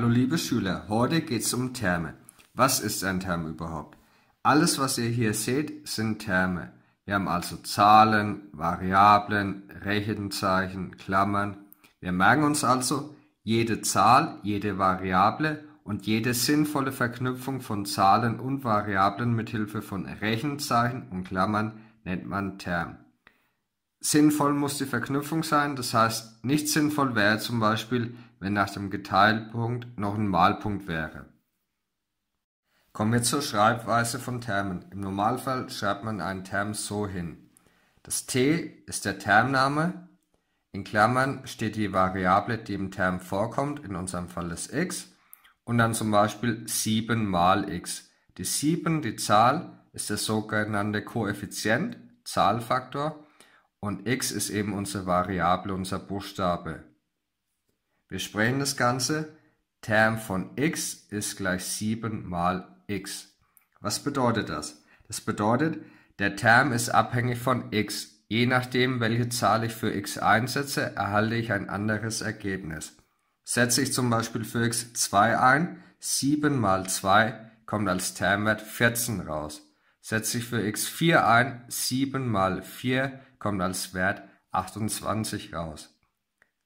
Hallo liebe Schüler, heute geht es um Terme. Was ist ein Term überhaupt? Alles, was ihr hier seht, sind Terme. Wir haben also Zahlen, Variablen, Rechenzeichen, Klammern. Wir merken uns also, jede Zahl, jede Variable und jede sinnvolle Verknüpfung von Zahlen und Variablen mit Hilfe von Rechenzeichen und Klammern nennt man Term. Sinnvoll muss die Verknüpfung sein, das heißt, nicht sinnvoll wäre zum Beispiel, wenn nach dem Geteilpunkt noch ein Malpunkt wäre. Kommen wir zur Schreibweise von Termen. Im Normalfall schreibt man einen Term so hin. Das T ist der Termname, in Klammern steht die Variable, die im Term vorkommt, in unserem Fall ist x, und dann zum Beispiel 7 mal x. Die 7, die Zahl, ist der sogenannte Koeffizient, Zahlfaktor, und x ist eben unsere Variable, unser Buchstabe. Wir sprechen das Ganze. Term von x ist gleich 7 mal x. Was bedeutet das? Das bedeutet, der Term ist abhängig von x. Je nachdem, welche Zahl ich für x einsetze, erhalte ich ein anderes Ergebnis. Setze ich zum Beispiel für x 2 ein, 7 mal 2 kommt als Termwert 14 raus. Setze ich für x 4 ein, 7 mal 4 kommt als Wert 28 raus.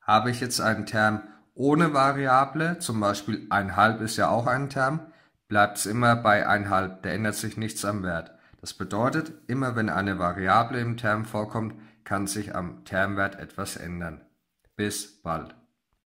Habe ich jetzt einen Term ohne Variable, zum Beispiel ein halb ist ja auch ein Term, bleibt es immer bei ein halb, da ändert sich nichts am Wert. Das bedeutet, immer wenn eine Variable im Term vorkommt, kann sich am Termwert etwas ändern. Bis bald.